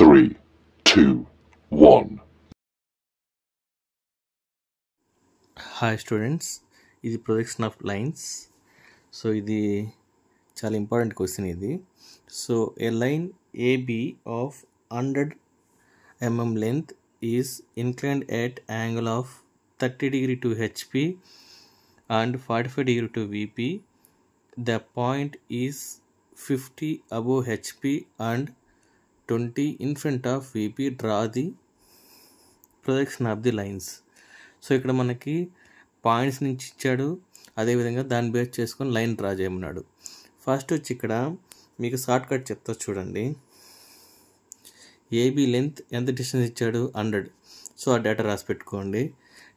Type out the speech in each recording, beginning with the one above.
three, two, one. Hi students ఇది projection of lines so ఇది చాలా ఇంపార్టెంట్ క్వశ్చన్ ఇది so a line AB of hundred mm length is inclined at angle of thirty degree to HP and forty five degree to VP the point is fifty above HP and twenty in front of VP draw the projection of the lines so ఇక్కడ మనకి points నుంచి ఇచ్చాడు అదేవిధంగా దాన్ని base చేసుకొని line draw చేయమన్నాడు first వచ్చి ఇక్కడ మీకు షార్ట్ కట్ చెప్తా చూడండి ఏబీ లెంత్ ఎంత డిస్టెన్స్ ఇచ్చాడు హండ్రెడ్ సో ఆ డేటా రాసి పెట్టుకోండి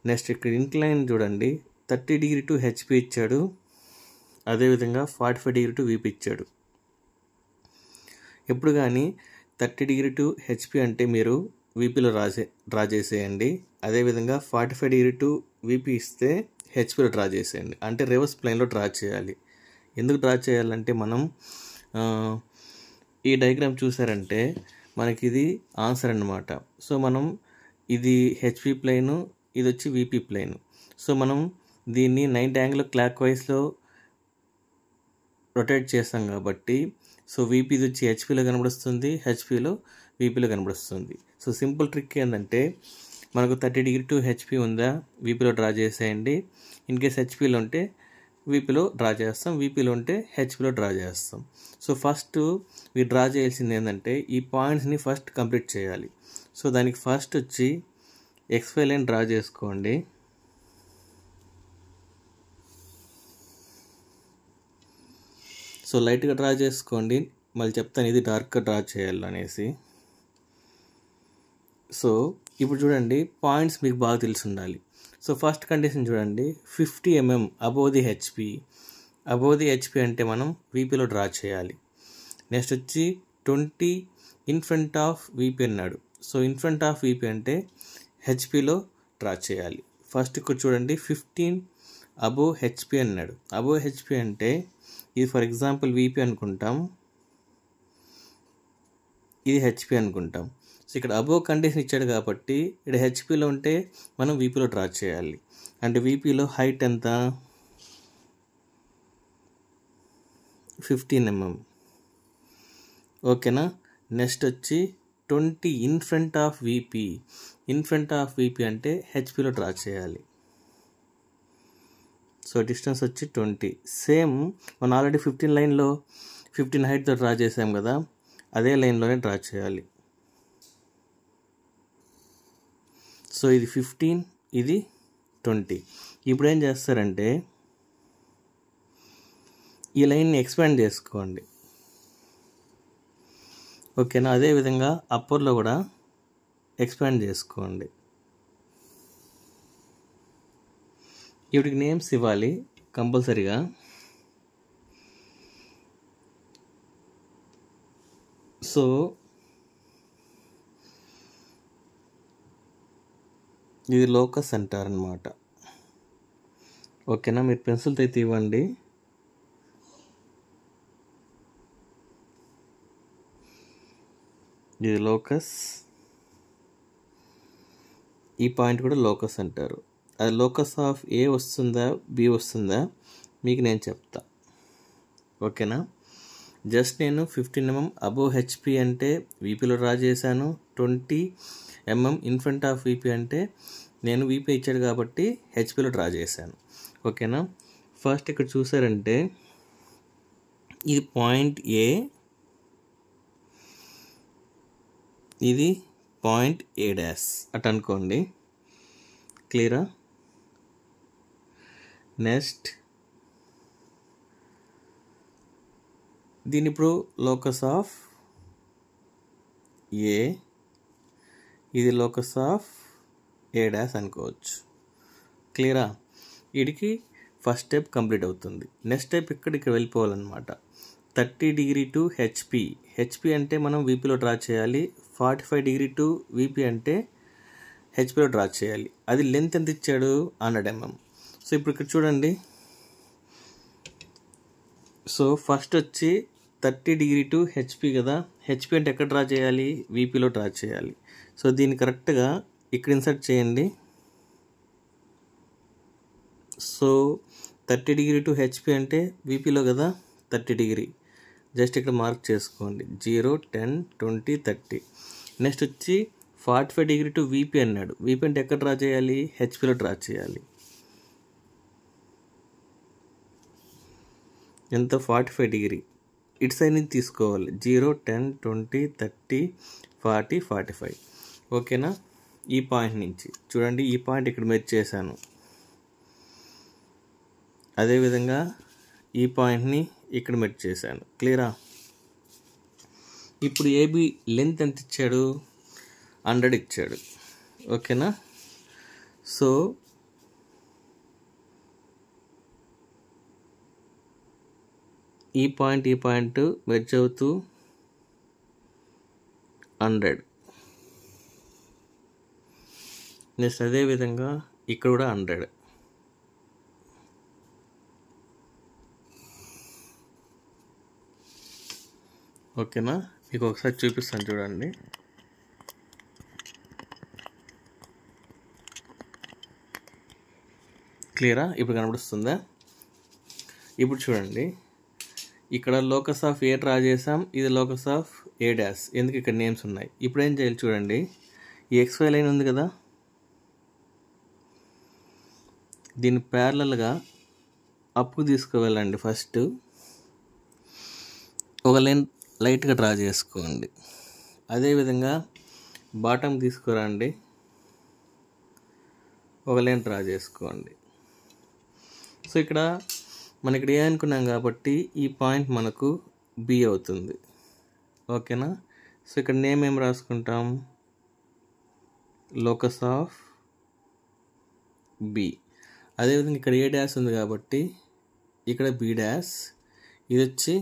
నెక్స్ట్ ఇక్కడ ఇంక్లైన్ చూడండి థర్టీ డిగ్రీ టు హెచ్పి ఇచ్చాడు అదేవిధంగా forty five degree to VP ఇచ్చాడు ఎప్పుడు కానీ థర్టీ డిగ్రీ టు హెచ్పి అంటే మీరు వీపీలో రాసే డ్రా చేసేయండి అదేవిధంగా forty five degree to VP ఇస్తే హెచ్పిలో డ్రా చేసేయండి అంటే రివర్స్ ప్లైన్లో డ్రా చేయాలి ఎందుకు డ్రా చేయాలంటే మనం ఈ డయాగ్రామ్ చూసారంటే మనకి ఇది ఆన్సర్ అనమాట సో మనం ఇది హెచ్పి ప్లెయిన్ ఇది వచ్చి విపి ప్లెయిన్ సో మనం దీన్ని నైన్ యాంగిల్ క్లాక్ వైజ్లో రొటేట్ చేస్తాం కాబట్టి సో వీపీది వచ్చి హెచ్పీలో కనబడుస్తుంది హెచ్పీలో వీపీలో కనబడుస్తుంది సో సింపుల్ ట్రిక్ ఏంటంటే మనకు థర్టీ డిగ్రీ టు హెచ్పీ ఉందా వీపీలో డ్రా చేసేయండి ఇన్ కేస్ హెచ్పీలో ఉంటే వీపీలో డ్రా చేస్తాం వీపీలో ఉంటే హెచ్పీలో డ్రా చేస్తాం సో ఫస్ట్ మీరు డ్రా చేయాల్సింది ఏంటంటే ఈ పాయింట్స్ని ఫస్ట్ కంప్లీట్ చేయాలి సో దానికి ఫస్ట్ వచ్చి ఎక్స్పై లైన్ డ్రా చేసుకోండి సో లైట్గా డ్రా చేసుకోండి మళ్ళీ చెప్తాను ఇది డార్క్గా డ్రా చేయాలనేసి సో ఇప్పుడు చూడండి పాయింట్స్ మీకు బాగా తెలిసి ఉండాలి సో ఫస్ట్ కండిషన్ చూడండి fifty mm above the HP above the HP అంటే మనం వీపీలో డ్రా చేయాలి నెక్స్ట్ వచ్చి twenty in front of VP అన్నాడు so in front of VP అంటే హెచ్పిలో డ్రా చేయాలి ఫస్ట్ ఇక్కడ చూడండి ఫిఫ్టీన్ అబోవ్ హెచ్పి అన్నాడు అబోవ్ హెచ్పి అంటే ఇది ఫర్ ఎగ్జాంపుల్ వీపీ అనుకుంటాం ఇది హెచ్పి అనుకుంటాం సో ఇక్కడ అబో కండిషన్ ఇచ్చాడు కాబట్టి ఇక్కడ హెచ్పిలో ఉంటే మనం వీపీలో డ్రా చేయాలి అంటే వీపీలో హైట్ ఎంత ఫిఫ్టీన్ ఎంఎం ఓకేనా నెక్స్ట్ వచ్చి twenty in front of VP in front of VP అంటే హెచ్పిలో డ్రా చేయాలి సో డిస్టెన్స్ వచ్చి ట్వంటీ సేమ్ మనం ఆల్రెడీ ఫిఫ్టీన్ లైన్లో ఫిఫ్టీన్ హైట్తో డ్రా చేసాం కదా అదే లైన్లోనే డ్రా చేయాలి సో ఇది ఫిఫ్టీన్ ఇది ట్వంటీ ఇప్పుడు ఏం చేస్తారంటే ఈ లైన్ని ఎక్స్పాండ్ చేసుకోండి ఓకేనా అదేవిధంగా అప్పర్లో కూడా ఎక్స్పాండ్ చేసుకోండి ఇవిడికి నేమ్స్ ఇవ్వాలి కంపల్సరీగా సో ఇది లోకస్ అంటారనమాట ఓకేనా మీరు పెన్సిల్తో అయితే ఇవ్వండి ఇది లోకస్ ఈ పాయింట్ కూడా లోకస్ అంటారు అది లోకస్ ఆఫ్ ఏ వస్తుందా బి వస్తుందా మీకు నేను చెప్తా ఓకేనా జస్ట్ నేను ఫిఫ్టీన్ ఎంఎం అబోవ్ హెచ్పి అంటే వీపీలో డ్రా చేశాను twenty mm in front of VP అంటే నేను వీపీ ఇచ్చాడు కాబట్టి హెచ్పిలో డ్రా చేశాను ఓకేనా ఫస్ట్ ఇక్కడ చూసారంటే ఇది పాయింట్ ఏ ఇది పాయింట్ ఏ డాష్ అట్ అనుకోండి క్లియరా నెక్స్ట్ దీని ఇప్పుడు లోకస్ ఆఫ్ ఏ ఇది లోకస్ ఆఫ్ ఏ డాష్ అనుకోవచ్చు క్లియరా వీడికి ఫస్ట్ స్టెప్ కంప్లీట్ అవుతుంది నెక్స్ట్ స్టెప్ ఇక్కడ ఇక్కడ వెళ్ళిపోవాలన్నమాట thirty degree to HP HP అంటే మనం వీపీలో డ్రా చేయాలి forty five degree to VP అంటే హెచ్పిలో డ్రా చేయాలి అది లెంత్ ఎంత ఇచ్చాడు హండ్రెడ్ ఎంఎం సో ఇప్పుడు ఇక్కడ చూడండి సో ఫస్ట్ వచ్చి థర్టీ డిగ్రీ టు హెచ్పి కదా హెచ్పి అంటే ఎక్కడ డ్రా చేయాలి వీపీలో డ్రా చేయాలి సో దీన్ని కరెక్ట్గా ఇక్కడ ఇన్సర్ట్ చేయండి so thirty degree to HP అంటే వీపీలో కదా థర్టీ డిగ్రీ జస్ట్ ఇక్కడ మార్క్ చేసుకోండి zero ten twenty thirty next వచ్చి forty five degree to VP అన్నాడు వీపీ అంటే ఎక్కడ డ్రా చేయాలి హెచ్పిలో డ్రా చేయాలి ఎంత ఫార్టీ ఫైవ్ డిగ్రీ ఇటు సైడ్ నుంచి తీసుకోవాలి zero ten twenty thirty forty forty five ఓకేనా ఈ పాయింట్ నుంచి చూడండి ఈ పాయింట్ ఇక్కడ మెచ్ చేశాను అదేవిధంగా ఈ పాయింట్ని ఇక్కడ మెచ్ చేశాను క్లియరా ఇప్పుడు ఏబి లెంత్ ఎంత ఇచ్చాడు హండ్రెడ్ ఇచ్చాడు ఓకేనా సో ఈ పాయింట్ ఈ పాయింట్ మెర్జ్ అవుతూ హండ్రెడ్ నెక్స్ట్ అదేవిధంగా ఇక్కడ కూడా హండ్రెడ్ ఓకేనా మీకు ఒకసారి చూపిస్తాను చూడండి క్లియరా ఇప్పుడు కనబడుస్తుందా ఇప్పుడు చూడండి ఇక్కడ లోకస్ ఆఫ్ ఏ డ్రా చేసాం ఇది లోకస్ ఆఫ్ ఏ డాష్ ఎందుకు ఇక్కడ నేమ్స్ ఉన్నాయి ఇప్పుడు ఏం చేయాలి చూడండి ఈ ఎక్స్వై లైన్ ఉంది కదా దీని ప్యారలల్గా అప్పు తీసుకువెళ్ళండి ఫస్ట్ ఒక లైన్ లైట్గా డ్రా చేసుకోండి అదేవిధంగా బాటమ్ తీసుకురండి ఒక లైన్ డ్రా చేసుకోండి సో ఇక్కడ మన ఇక్కడ ఏ అనుకున్నాం కాబట్టి ఈ పాయింట్ మనకు బి అవుతుంది ఓకేనా సో ఇక్కడ నేమ్ ఏం రాసుకుంటాం లోకస్ ఆఫ్ బి అదేవిధంగా ఇక్కడ ఏ డ్యాష్ ఉంది కాబట్టి ఇక్కడ బి డ్యాష్ ఇది వచ్చి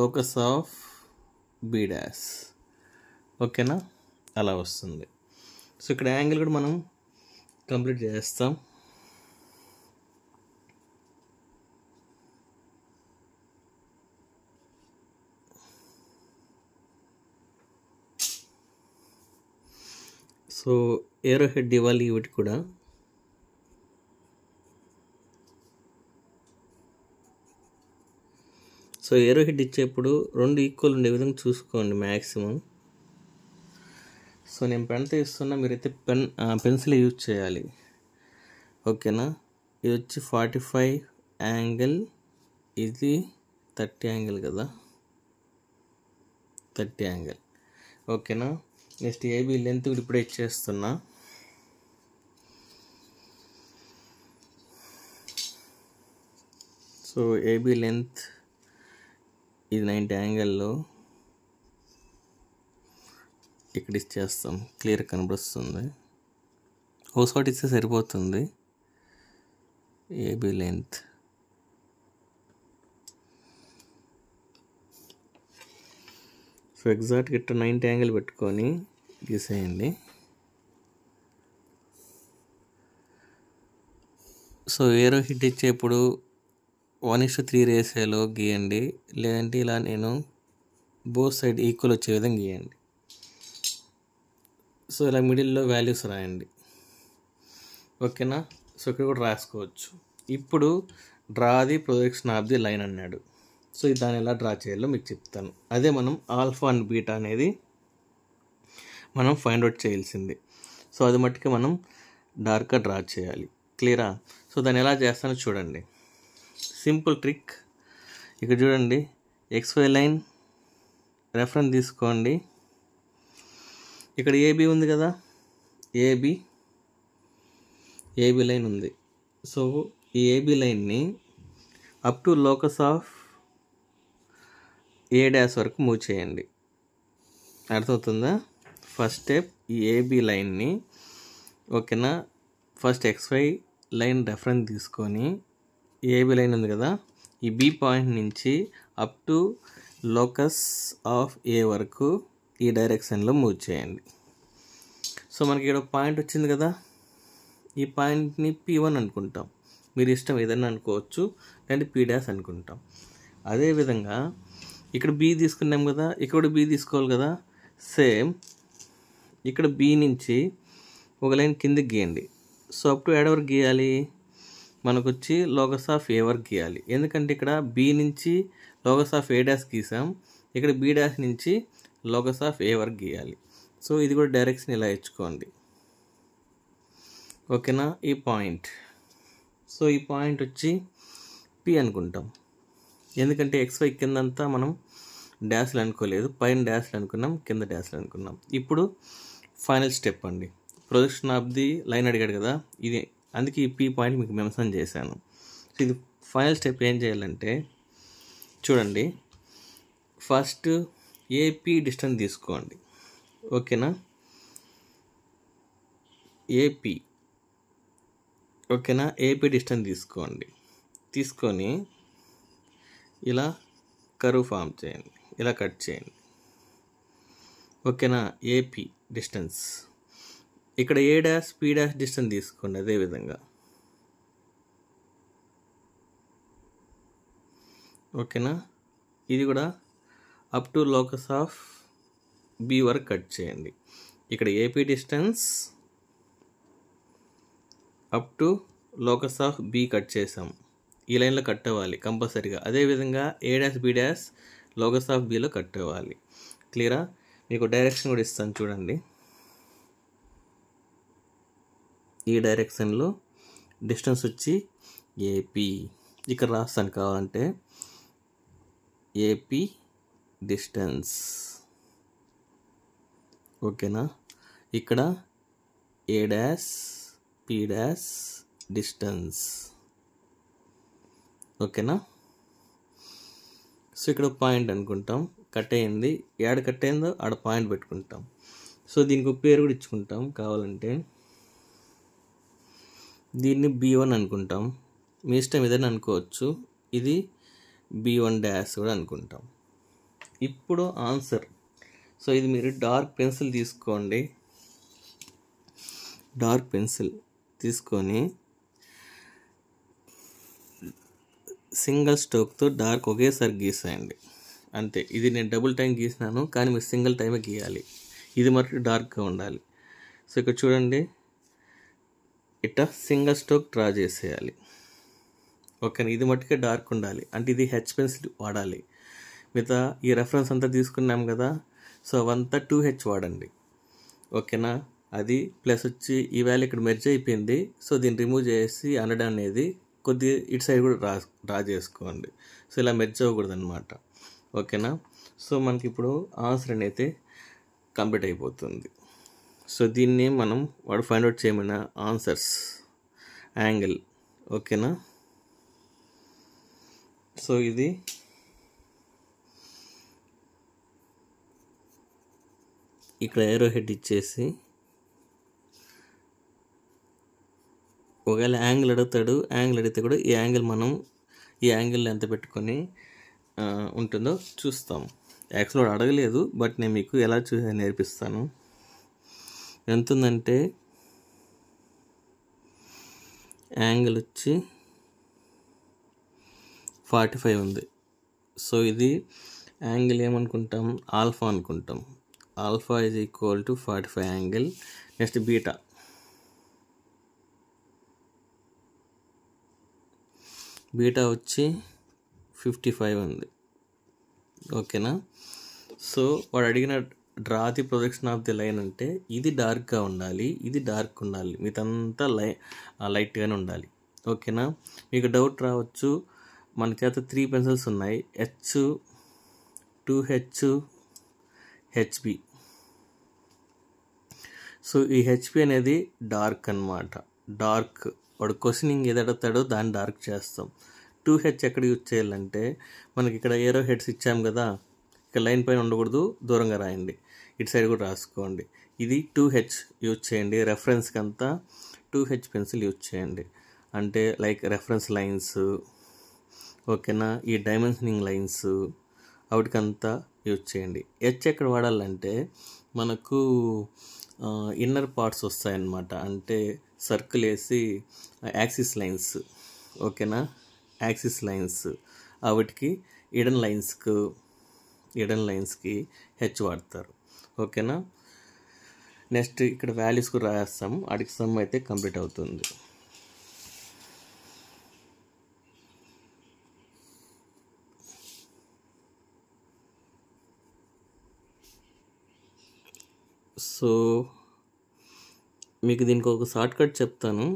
లోకస్ ఆఫ్ బి డ్యాష్ ఓకేనా అలా వస్తుంది సో ఇక్కడ యాంగిల్ కూడా మనం కంప్లీట్ చేస్తాం సో ఏరో హెడ్ ఇవ్వాలి ఇవి కూడా సో ఏరో హెడ్ ఇచ్చేప్పుడు రెండు ఈక్వల్ ఉండే విధంగా చూసుకోండి మ్యాక్సిమం సో నేను పెన్తో ఇస్తున్నా మీరైతే పెన్ పెన్సిల్ యూజ్ చేయాలి ఓకేనా ఇది వచ్చి ఫార్టీ ఫైవ్ యాంగిల్ ఇది థర్టీ యాంగిల్ కదా థర్టీ యాంగిల్ ఓకేనా నెక్స్ట్ ఏబీ లెంత్ కూడా ఇప్పుడే ఇచ్చేస్తున్నా సో ఏబీ లెంత్ ఇది నైంటీ యాంగిల్లో ఇక్కడ ఇచ్చేస్తాం క్లియర్ కనబడుస్తుంది హౌస్ వాట్ ఇస్తే సరిపోతుంది ఏబీ లెంత్ సో ఎగ్జాక్ట్గా ఇట్లా నైంటీ యాంగిల్ పెట్టుకొని గీసేయండి సో ఏరో హిట్ ఇచ్చేప్పుడు వన్ ఇస్ త్రీ రేసేలో గీయండి లేదంటే ఇలా నేను బోత్ సైడ్ ఈక్వల్ వచ్చే విధంగా గీయండి సో ఇలా మిడిల్లో వాల్యూస్ రాయండి ఓకేనా సో ఇక్కడ కూడా రాసుకోవచ్చు ఇప్పుడు draw the projection of the line అన్నాడు సో దాన్ని ఎలా డ్రా చేయాలో మీకు చెప్తాను అదే మనం ఆల్ఫా అండ్ బీటా అనేది మనం ఫైండ్ అవుట్ చేయాల్సిందే సో అది మట్టుకి మనం డార్క్గా డ్రా చేయాలి క్లియరా సో దాన్ని ఎలా చేస్తానో చూడండి సింపుల్ ట్రిక్ ఇక్కడ చూడండి ఎక్స్వై లైన్ రెఫరెన్స్ తీసుకోండి ఇక్కడ ఏబీ ఉంది కదా ఏబీ ఏబీ లైన్ ఉంది సో ఈ ఏబీ లైన్ని up to locus of A dash వరకు మూవ్ చేయండి అర్థమవుతుందా ఫస్ట్ స్టెప్ ఈ ఏబి లైన్ని ఓకేనా ఫస్ట్ ఎక్స్వై లైన్ రెఫరెన్స్ తీసుకొని ఏబి లైన్ ఉంది కదా ఈ బి పాయింట్ నుంచి up to locus of A వరకు ఈ డైరెక్షన్లో మూవ్ చేయండి సో మనకి ఇక్కడ పాయింట్ వచ్చింది కదా ఈ పాయింట్ని పి వన్ అనుకుంటాం మీరు ఇష్టం ఏదైనా అనుకోవచ్చు లేదంటే పీ అనుకుంటాం అదేవిధంగా ఇక్కడ బీ తీసుకున్నాం కదా ఇక్కడ బీ తీసుకోవాలి కదా సేమ్ ఇక్కడ బి నుంచి ఒక లైన్ కిందికి గీయండి సో అప్ టు ఎడవర్ గీయాలి మనకు వచ్చి లోగస్ ఆఫ్ ఏ వరకు గీయాలి ఎందుకంటే ఇక్కడ బి నుంచి లోగస్ ఆఫ్ ఏ డాష్ గీసాం ఇక్కడ బి డాష్ నుంచి లోగస్ ఆఫ్ ఏ వరకు గీయాలి సో ఇది కూడా డైరెక్షన్ ఇలా ఇచ్చుకోండి ఓకేనా ఈ పాయింట్ సో ఈ పాయింట్ వచ్చి పి అనుకుంటాం ఎందుకంటే ఎక్స్ వై కిందంతా మనం డ్యాష్లు అనుకోలేదు పైన డ్యాష్లు అనుకున్నాం కింద డ్యాష్లు అనుకున్నాం ఇప్పుడు ఫైనల్ స్టెప్ అండి ప్రొజెక్షన్ ఆఫ్ ది లైన్ అడిగాడు కదా ఇది అందుకే ఈ పీ పాయింట్ మీకు మెన్షన్ చేశాను ఇది ఫైనల్ స్టెప్ ఏం చేయాలంటే చూడండి ఫస్ట్ ఏపీ డిస్టెన్స్ తీసుకోండి ఓకేనా ఏపీ ఓకేనా ఏపీ డిస్టెన్స్ తీసుకోండి తీసుకొని ఇలా కరువు ఫామ్ చేయండి ఇలా కట్ చేయండి ఓకేనా ఏపీ డిస్టెన్స్ ఇక్కడ A dash P dash distance తీసుకోండి అదేవిధంగా ఓకేనా ఇది కూడా up to locus of B వరకు కట్ చేయండి ఇక్కడ AP distance up to locus of B cut చేసాం ఈ లైన్లో కట్ అవ్వాలి కంపల్సరీగా అదేవిధంగా A dash B dash locus of బిలో కట్ అవ్వాలి క్లియరా మీకు డైరెక్షన్ కూడా ఇస్తాను చూడండి ఈ డైరెక్షన్లో డిస్టెన్స్ వచ్చి ఏపీ ఇక్కడ రాస్తాను కావాలంటే ఏపీ డిస్టెన్స్ ఓకేనా ఇక్కడ A dash P dash distance ఓకేనా సో ఇక్కడ పాయింట్ అనుకుంటాం కట్ అయింది ఏడ కట్ అయిందో ఆడ పాయింట్ పెట్టుకుంటాం సో దీనికి ఒక పేరు కూడా ఇచ్చుకుంటాం కావాలంటే దీన్ని బీ వన్ అనుకుంటాం మీ ఇష్టం ఏదైనా అనుకోవచ్చు ఇది బీ వన్ డ్యాష్ కూడా అనుకుంటాం ఇప్పుడు ఆన్సర్ సో ఇది మీరు డార్క్ పెన్సిల్ తీసుకోండి డార్క్ పెన్సిల్ తీసుకొని సింగల్ స్టోక్తో డార్క్ ఒకేసారి గీసేయండి అంతే ఇది నేను డబుల్ టైం గీసినాను కానీ మీరు సింగిల్ టైమే గీయాలి ఇది మరి డార్క్గా ఉండాలి సో ఇక్కడ చూడండి ఇట్ట సింగిల్ స్ట్రోక్ డ్రా చేసేయాలి ఓకే ఇది మట్టుకే డార్క్ ఉండాలి అంటే ఇది హెచ్ పెన్సిల్ వాడాలి మిగతా ఈ రెఫరెన్స్ అంతా తీసుకున్నాం కదా సో అవంతా టూ హెచ్ వాడండి ఓకేనా అది ప్లస్ వచ్చి ఈ వేళ ఇక్కడ మెర్జ్ అయిపోయింది సో దీన్ని రిమూవ్ చేసి అనడం అనేది కొద్దిగా ఇటు సైడ్ కూడా రా డ్రా చేసుకోండి సో ఇలా మెర్జ్ అవ్వకూడదు అనమాట ఓకేనా సో మనకి ఇప్పుడు ఆన్సర్ అనేది కంప్లీట్ అయిపోతుంది సో దీన్ని మనం వాడు ఫైండ్ అవుట్ చేయమన్న ఆన్సర్స్ యాంగిల్ ఓకేనా సో ఇది ఇక్కడ ఏరో హెడ్ ఇచ్చేసి ఒకవేళ యాంగిల్ అడుగుతాడు యాంగిల్ అడిగితే కూడా ఈ యాంగిల్ మనం ఈ యాంగిల్ ఎంత పెట్టుకొని ఉంటుందో చూస్తాం యాక్చువల్ అడగలేదు బట్ నేను మీకు ఎలా చూసా నేర్పిస్తాను ఎంత ఉందంటే యాంగిల్ వచ్చి ఫార్టీ ఫైవ్ ఉంది సో ఇది యాంగిల్ ఏమనుకుంటాం ఆల్ఫా అనుకుంటాం alpha is equal to forty five angle next beta beta వచ్చి ఫిఫ్టీ ఫైవ్ ఉంది ఓకేనా సో వాడు అడిగిన draw the projection of the line అంటే ఇది డార్క్గా ఉండాలి ఇది డార్క్ ఉండాలి మీతంతా లై లైట్గానే ఉండాలి ఓకేనా మీకు డౌట్ రావచ్చు మన చేత త్రీ పెన్సిల్స్ ఉన్నాయి H two H HB so ఈ హెచ్పి అనేది డార్క్ అనమాట డార్క్ వాడు క్వశ్చనింగ్ ఏదడతాడో దాన్ని డార్క్ చేస్తాం టూ హెచ్ ఎక్కడ యూజ్ చేయాలంటే మనకి ఇక్కడ ఏరో హెడ్స్ ఇచ్చాం కదా ఇక్కడ లైన్ పైన ఉండకూడదు దూరంగా రాయండి ఇటు సైడ్ కూడా రాసుకోండి ఇది టూ హెచ్ యూజ్ చేయండి రెఫరెన్స్కి అంతా టూ హెచ్ పెన్సిల్ యూజ్ చేయండి అంటే లైక్ రెఫరెన్స్ లైన్స్ ఓకేనా ఈ డైమెన్షనింగ్ లైన్స్ వాటికంతా యూజ్ చేయండి హెచ్ ఎక్కడ వాడాలంటే మనకు ఇన్నర్ పార్ట్స్ వస్తాయన్నమాట అంటే సర్కిల్ వేసి యాక్సిస్ లైన్స్ ఓకేనా యాక్సిస్ లైన్స్ వాటికి ఇడన్ లైన్స్కు ఇడన్ లైన్స్కి హెచ్ వాడతారు ఓకేనా నెక్స్ట్ ఇక్కడ వాల్యూస్కు రాస్తాము వాటికి సమ్ అయితే కంప్లీట్ అవుతుంది సో మీకు దీనికి ఒక షార్ట్ కట్ చెప్తాను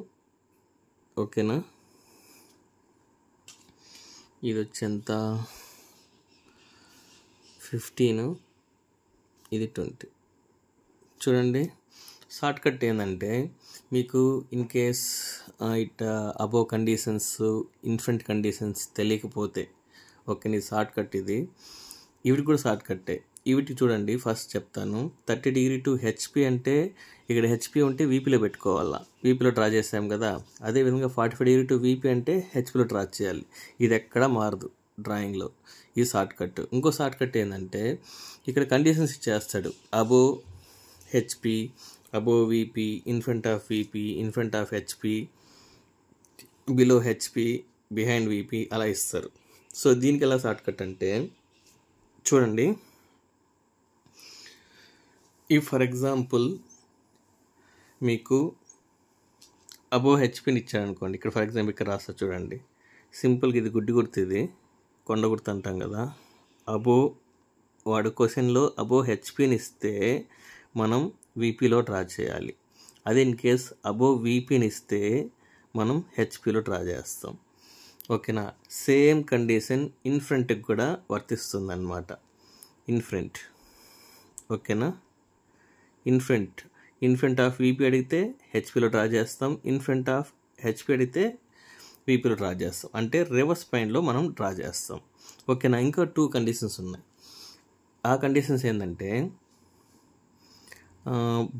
ఓకేనా ఇది వచ్చేంత ఫిఫ్టీను ఫిఫ్టీన్ ఇది ట్వంటీ చూడండి షార్ట్ కట్ ఏంటంటే మీకు in case it above conditions in front conditions తెలియకపోతే ఓకే నీ షార్ట్ కట్ ఇది ఇవిటి కూడా షార్ట్ కట్టే ఇవిటి చూడండి ఫస్ట్ చెప్తాను థర్టీ డిగ్రీ టు హెచ్పి అంటే ఇక్కడ హెచ్పి ఉంటే వీపీలో పెట్టుకోవాలా వీపీలో డ్రా చేసాం కదా అదేవిధంగా forty five degree to VP అంటే హెచ్పిలో డ్రా చేయాలి ఇది ఎక్కడా మారదు డ్రాయింగ్లో ఈ షార్ట్ కట్ ఇంకో షార్ట్ కట్ ఏంటంటే ఇక్కడ కండిషన్స్ ఇచ్చేస్తాడు above HP above VP in front of VP in front of HP below HP behind VP అలా ఇస్తారు సో దీనికి ఎలా షార్ట్ కట్ అంటే చూడండి ఇఫ్ ఫర్ ఎగ్జాంపుల్ మీకు అబో హెచ్పిని ఇచ్చారనుకోండి ఇక్కడ ఫర్ ఎగ్జాంపుల్ ఇక్కడ రాస్తా చూడండి సింపుల్గా ఇది గుడ్డి గుర్తు ఇది కొండ గుర్తు అంటాం కదా అబో వాడు క్వశ్చన్లో అబో హెచ్పిని ఇస్తే మనం వీపీలో డ్రా చేయాలి అదే ఇన్ కేస్ అబో వీపీని ఇస్తే మనం హెచ్పిలో డ్రా చేస్తాం ఓకేనా సేమ్ కండిషన్ ఇన్ ఫ్రంట్కి కూడా వర్తిస్తుంది అనమాట ఇన్ ఫ్రంట్ ఓకేనా in front in front of VP అడిగితే హెచ్పిలో డ్రా చేస్తాం ఇన్ఫెంట్ ఆఫ్ హెచ్పి అడిగితే వీపీలో డ్రా చేస్తాం అంటే రివర్స్ పెయిన్లో మనం డ్రా చేస్తాం ఓకేనా ఇంకా టూ కండిషన్స్ ఉన్నాయి ఆ కండిషన్స్ ఏంటంటే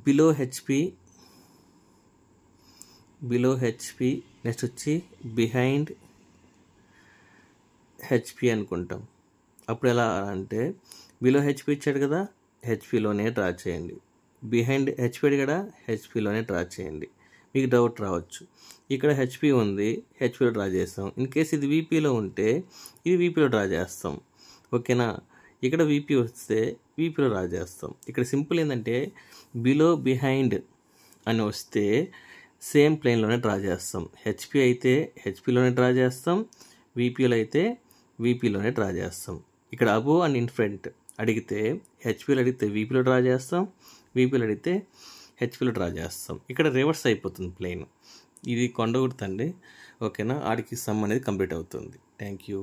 below HP below HP next వచ్చి బిహైండ్ హెచ్పి అనుకుంటాం అప్పుడు ఎలా అంటే బిలో హెచ్పి ఇచ్చాడు కదా హెచ్పిలోనే డ్రా చేయండి బిహైండ్ హెచ్పి ఇక్కడ హెచ్పిలోనే డ్రా చేయండి మీకు డౌట్ రావచ్చు ఇక్కడ హెచ్పి ఉంది హెచ్పిలో డ్రా చేస్తాం ఇన్ కేస్ ఇది వీపీలో ఉంటే ఇది వీపీలో డ్రా చేస్తాం ఓకేనా ఇక్కడ వీపీ వస్తే వీపీలో డ్రా చేస్తాం ఇక్కడ సింపుల్ ఏంటంటే బిలో బిహైండ్ అని వస్తే సేమ్ ప్లేన్లోనే డ్రా చేస్తాం హెచ్పి అయితే హెచ్పిలోనే డ్రా చేస్తాం వీపీలో అయితే వీపీలోనే డ్రా చేస్తాం ఇక్కడ అబో అండ్ ఇన్ఫ్రంట్ అడిగితే హెచ్పిలో అడిగితే వీపీలో డ్రా చేస్తాం వీపీలు అడిగితే హెచ్పీలు డ్రా చేస్తాం ఇక్కడ రివర్స్ అయిపోతుంది ప్లెయిన్ ఇది కొండగుర్తండి ఓకేనా ఆడికి సమ్ అనేది కంప్లీట్ అవుతుంది థ్యాంక్ యూ